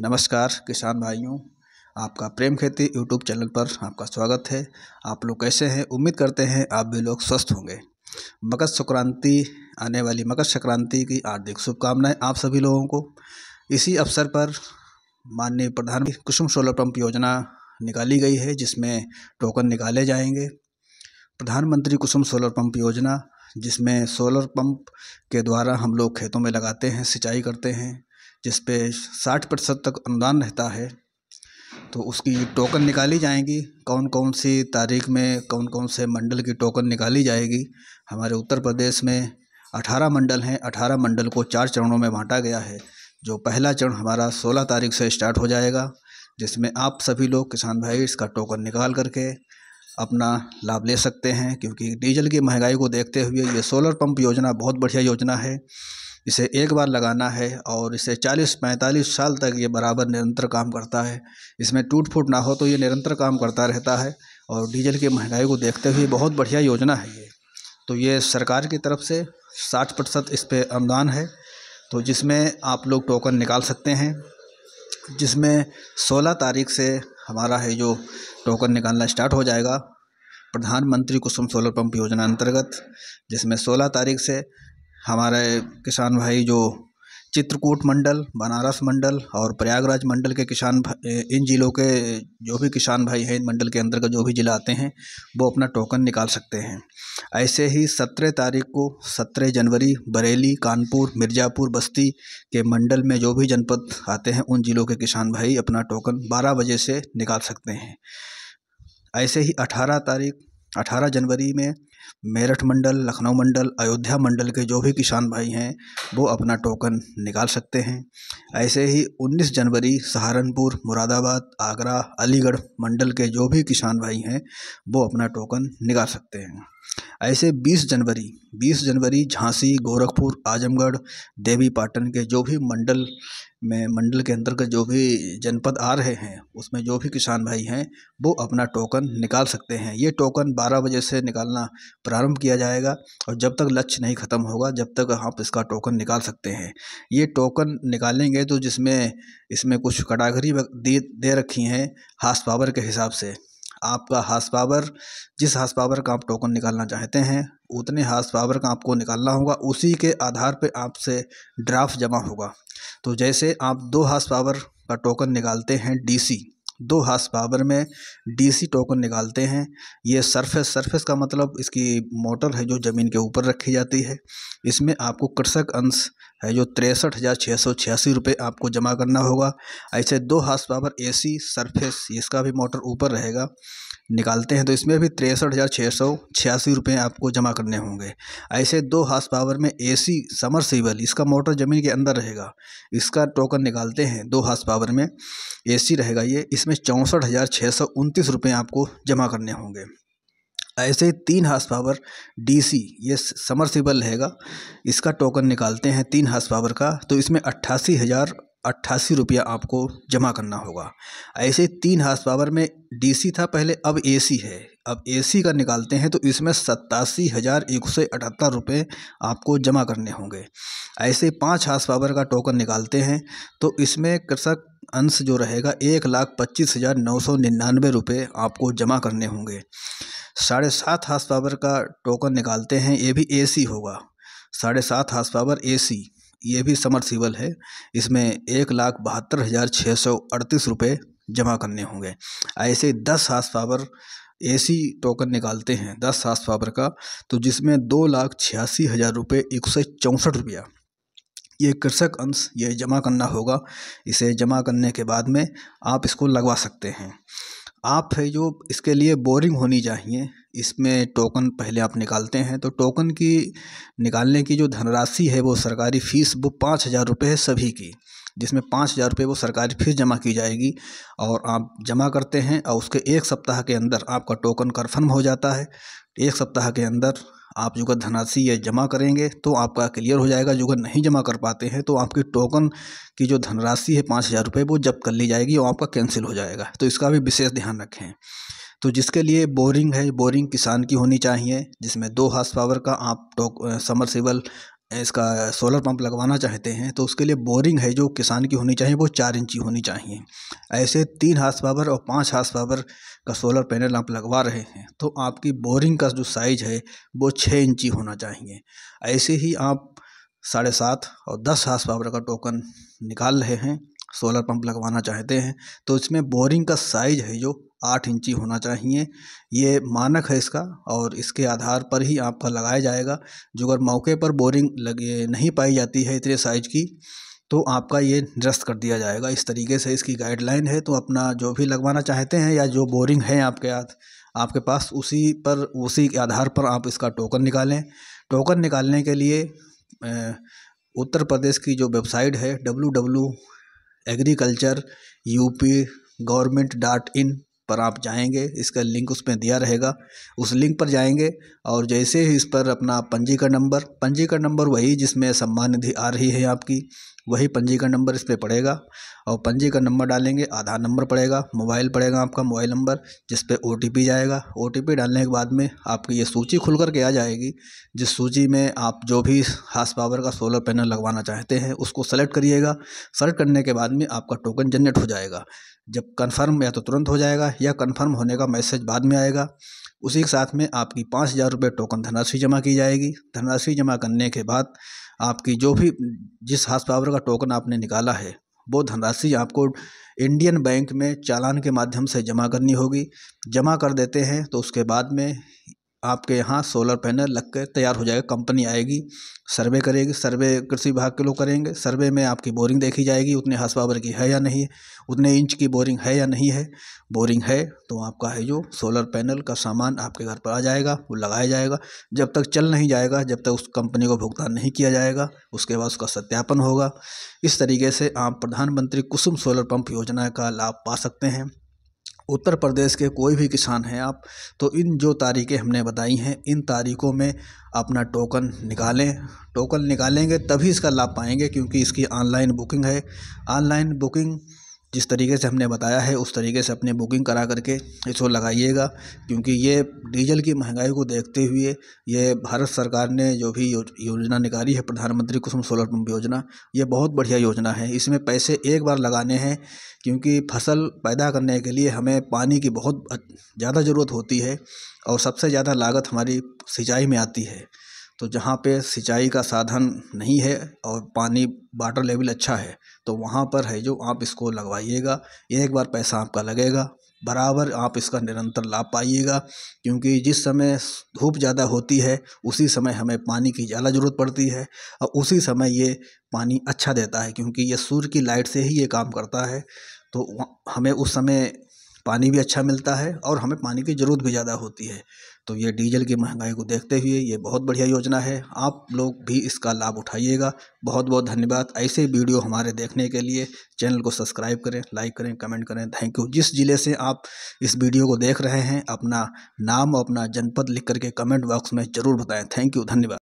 नमस्कार किसान भाइयों आपका प्रेम खेती यूट्यूब चैनल पर आपका स्वागत है आप लोग कैसे हैं उम्मीद करते हैं आप भी लोग स्वस्थ होंगे मकर संक्रांति आने वाली मकर संक्रांति की हार्दिक शुभकामनाएं आप सभी लोगों को इसी अवसर पर माननीय प्रधान कुसुम सोलर पंप योजना निकाली गई है जिसमें टोकन निकाले जाएंगे प्रधानमंत्री कुसुम सोलर पंप योजना जिसमें सोलर पंप के द्वारा हम लोग खेतों में लगाते हैं सिंचाई करते हैं जिस पे साठ प्रतिशत तक अनुदान रहता है तो उसकी टोकन निकाली जाएंगी कौन कौन सी तारीख में कौन कौन से मंडल की टोकन निकाली जाएगी हमारे उत्तर प्रदेश में अठारह मंडल हैं अठारह मंडल को चार चरणों में बांटा गया है जो पहला चरण हमारा सोलह तारीख से स्टार्ट हो जाएगा जिसमें आप सभी लोग किसान भाई इसका टोकन निकाल करके अपना लाभ ले सकते हैं क्योंकि डीजल की महंगाई को देखते हुए ये सोलर पंप योजना बहुत बढ़िया योजना है इसे एक बार लगाना है और इसे 40-45 साल तक ये बराबर निरंतर काम करता है इसमें टूट फूट ना हो तो ये निरंतर काम करता रहता है और डीजल की महंगाई को देखते हुए बहुत बढ़िया योजना है ये तो ये सरकार की तरफ से साठ प्रतिशत इस पर अनुदान है तो जिसमें आप लोग टोकन निकाल सकते हैं जिसमें सोलह तारीख से हमारा है जो टोकन निकालना स्टार्ट हो जाएगा प्रधानमंत्री कुसुम सोलर पंप योजना अंतर्गत जिसमें 16 तारीख से हमारे किसान भाई जो चित्रकूट मंडल बनारस मंडल और प्रयागराज मंडल के किसान इन ज़िलों के जो भी किसान भाई हैं इन मंडल के अंदर का जो भी ज़िला आते हैं वो अपना टोकन निकाल सकते हैं ऐसे ही सत्रह तारीख को सत्रह जनवरी बरेली कानपुर मिर्ज़ापुर बस्ती के मंडल में जो भी जनपद आते हैं उन ज़िलों के किसान भाई अपना टोकन बारह बजे से निकाल सकते हैं ऐसे ही अठारह तारीख अठारह जनवरी में मेरठ मंडल लखनऊ मंडल अयोध्या मंडल के जो भी किसान भाई हैं वो अपना टोकन निकाल सकते हैं ऐसे ही 19 जनवरी सहारनपुर मुरादाबाद आगरा अलीगढ़ मंडल के जो भी किसान भाई हैं वो अपना टोकन निकाल सकते हैं ऐसे 20 जनवरी 20 जनवरी झांसी गोरखपुर आजमगढ़ देवी पाटन के जो भी मंडल में मंडल के अंतर्गत जो भी जनपद आ रहे हैं उसमें जो भी किसान भाई हैं वो अपना टोकन निकाल सकते हैं ये टोकन 12 बजे से निकालना प्रारंभ किया जाएगा और जब तक लक्ष्य नहीं ख़त्म होगा जब तक आप इसका टोकन निकाल सकते हैं ये टोकन निकालेंगे तो जिसमें इसमें कुछ कटागरी दे, दे रखी हैं हाथ पावर के हिसाब से आपका हास पावर जिस हास पावर का आप टोकन निकालना चाहते हैं उतने हास पावर का आपको निकालना होगा उसी के आधार पर आपसे ड्राफ्ट जमा होगा तो जैसे आप दो हास पावर का टोकन निकालते हैं डीसी दो हास पावर में डीसी टोकन निकालते हैं ये सरफेस सरफेस का मतलब इसकी मोटर है जो ज़मीन के ऊपर रखी जाती है इसमें आपको कृषक अंश है जो तिरसठ हज़ार छः सौ छियासी रुपये आपको जमा करना होगा ऐसे दो हास पावर एसी सरफेस इसका भी मोटर ऊपर रहेगा निकालते हैं तो इसमें भी तिरसठ हज़ार छः सौ छियासी रुपये आपको जमा करने होंगे ऐसे दो हाउस पावर में एसी समरसीबल इसका मोटर ज़मीन के अंदर रहेगा इसका टोकन निकालते हैं दो हाउस पावर में एसी रहेगा ये इसमें चौंसठ हज़ार छः सौ उनतीस रुपये आपको जमा करने होंगे ऐसे ही तीन हाउस पावर डीसी ये समरसीबल रहेगा इसका टोकन निकालते हैं तीन हाउस पावर का तो इसमें अट्ठासी हज़ार अट्ठासी रुपया आपको जमा करना होगा ऐसे तीन हार्स पावर में डीसी था पहले अब एसी है अब एसी का निकालते हैं तो इसमें सत्तासी हज़ार एक सौ अठहत्तर रुपये आपको जमा करने होंगे ऐसे पाँच हार्स पावर का टोकन निकालते हैं तो इसमें कृषक अंश जो रहेगा एक लाख पच्चीस हज़ार नौ सौ निन्यानवे रुपये आपको जमा करने होंगे साढ़े सात हार्स पावर का टोकन निकालते हैं ये भी ए होगा साढ़े सात हार्स पावर ए ये भी समरसीबल है इसमें एक लाख बहत्तर हज़ार छः सौ अड़तीस रुपये जमा करने होंगे ऐसे दस हास पावर ए सी टोकन निकालते हैं दस हास पावर का तो जिसमें दो लाख छियासी हज़ार रुपये एक सौ चौंसठ रुपया ये कृषक अंश ये जमा करना होगा इसे जमा करने के बाद में आप इसको लगवा सकते हैं आप है जो इसके लिए बोरिंग होनी चाहिए इसमें टोकन पहले आप निकालते हैं तो टोकन की निकालने की जो धनराशि है वो सरकारी फ़ीस वो पाँच हज़ार रुपये है सभी की जिसमें पाँच हज़ार रुपये वो सरकारी फ़ीस जमा की जाएगी और आप जमा करते हैं और उसके एक सप्ताह के अंदर आपका टोकन कन्फर्म हो जाता है एक सप्ताह के अंदर आप जो धनराशि ये जमा करेंगे तो आपका क्लियर हो जाएगा जो नहीं जमा कर पाते हैं तो आपकी टोकन की जो धनराशि है पाँच हज़ार रुपये वो जब्त कर ली जाएगी और आपका कैंसिल हो जाएगा तो इसका भी विशेष ध्यान रखें तो जिसके लिए बोरिंग है बोरिंग किसान की होनी चाहिए जिसमें दो हाथ पावर का आप समरसीबल इसका सोलर पंप लगवाना चाहते हैं तो उसके लिए बोरिंग है जो किसान की होनी चाहिए वो चार इंची होनी चाहिए ऐसे तीन हाथ पावर और पाँच हाथ पावर का सोलर पैनल आप लगवा रहे हैं तो आपकी बोरिंग का जो साइज है वो छः इंची होना चाहिए ऐसे ही आप साढ़े सात और दस हाथ पावर का टोकन निकाल रहे हैं सोलर पंप लगवाना चाहते हैं तो इसमें बोरिंग का साइज है जो आठ इंची होना चाहिए ये मानक है इसका और इसके आधार पर ही आपका लगाया जाएगा जो अगर मौके पर बोरिंग लगे नहीं पाई जाती है इतने साइज़ की तो आपका ये निरस्त कर दिया जाएगा इस तरीके से इसकी गाइडलाइन है तो अपना जो भी लगवाना चाहते हैं या जो बोरिंग है आपके हाथ आपके पास उसी पर उसी के आधार पर आप इसका टोकन निकालें टोकन निकालने के लिए उत्तर प्रदेश की जो वेबसाइट है W W agriculture UP government dot in पर आप जाएंगे इसका लिंक उसमें दिया रहेगा उस लिंक पर जाएंगे और जैसे ही इस पर अपना पंजीकरण नंबर पंजीकरण नंबर वही जिसमें सम्मान निधि आ रही है आपकी वही पंजीकरण नंबर इस पर पड़ेगा और पंजीकरण नंबर डालेंगे आधार नंबर पड़ेगा मोबाइल पड़ेगा आपका मोबाइल नंबर जिस पर ओ जाएगा ओ डालने के बाद में आपकी ये सूची खुल करके आ जाएगी जिस सूची में आप जो भी हास पावर का सोलर पैनल लगवाना चाहते हैं उसको सेलेक्ट करिएगा सेलेक्ट करने के बाद में आपका टोकन जनरेट हो जाएगा जब कन्फर्म या तो तुरंत हो जाएगा या कन्फर्म होने का मैसेज बाद में आएगा उसी के साथ में आपकी पाँच हज़ार रुपये टोकन धनराशि जमा की जाएगी धनराशि जमा करने के बाद आपकी जो भी जिस हाथ पावर का टोकन आपने निकाला है वो धनराशि आपको इंडियन बैंक में चालान के माध्यम से जमा करनी होगी जमा कर देते हैं तो उसके बाद में आपके यहाँ सोलर पैनल लग कर तैयार हो जाएगा कंपनी आएगी सर्वे करेगी सर्वे कृषि विभाग के लोग करेंगे सर्वे में आपकी बोरिंग देखी जाएगी उतने हॉर्स पावर की है या नहीं है उतने इंच की बोरिंग है या नहीं है बोरिंग है तो आपका है जो सोलर पैनल का सामान आपके घर पर आ जाएगा वो लगाया जाएगा जब तक चल नहीं जाएगा जब तक उस कंपनी को भुगतान नहीं किया जाएगा उसके बाद उसका सत्यापन होगा इस तरीके से आप प्रधानमंत्री कुसुम सोलर पंप योजना का लाभ पा सकते हैं उत्तर प्रदेश के कोई भी किसान हैं आप तो इन जो तारीखें हमने बताई हैं इन तारीखों में अपना टोकन निकालें टोकन निकालेंगे तभी इसका लाभ पाएंगे क्योंकि इसकी ऑनलाइन बुकिंग है ऑनलाइन बुकिंग जिस तरीके से हमने बताया है उस तरीके से अपने बुकिंग करा करके इसको लगाइएगा क्योंकि ये डीजल की महंगाई को देखते हुए ये भारत सरकार ने जो भी योजना निकाली है प्रधानमंत्री कुसुम सोलर पंप योजना ये बहुत बढ़िया योजना है इसमें पैसे एक बार लगाने हैं क्योंकि फसल पैदा करने के लिए हमें पानी की बहुत ज़्यादा ज़रूरत होती है और सबसे ज़्यादा लागत हमारी सिंचाई में आती है तो जहाँ पे सिंचाई का साधन नहीं है और पानी वाटर लेवल अच्छा है तो वहाँ पर है जो आप इसको लगवाइएगा एक बार पैसा आपका लगेगा बराबर आप इसका निरंतर लाभ पाइएगा क्योंकि जिस समय धूप ज़्यादा होती है उसी समय हमें पानी की ज़्यादा ज़रूरत पड़ती है और उसी समय ये पानी अच्छा देता है क्योंकि ये सूर्य की लाइट से ही ये काम करता है तो हमें उस समय पानी भी अच्छा मिलता है और हमें पानी की ज़रूरत भी ज़्यादा होती है तो ये डीजल की महंगाई को देखते हुए ये बहुत बढ़िया योजना है आप लोग भी इसका लाभ उठाइएगा बहुत बहुत धन्यवाद ऐसे वीडियो हमारे देखने के लिए चैनल को सब्सक्राइब करें लाइक करें कमेंट करें थैंक यू जिस ज़िले से आप इस वीडियो को देख रहे हैं अपना नाम अपना जनपद लिख करके कमेंट बॉक्स में ज़रूर बताएँ थैंक यू धन्यवाद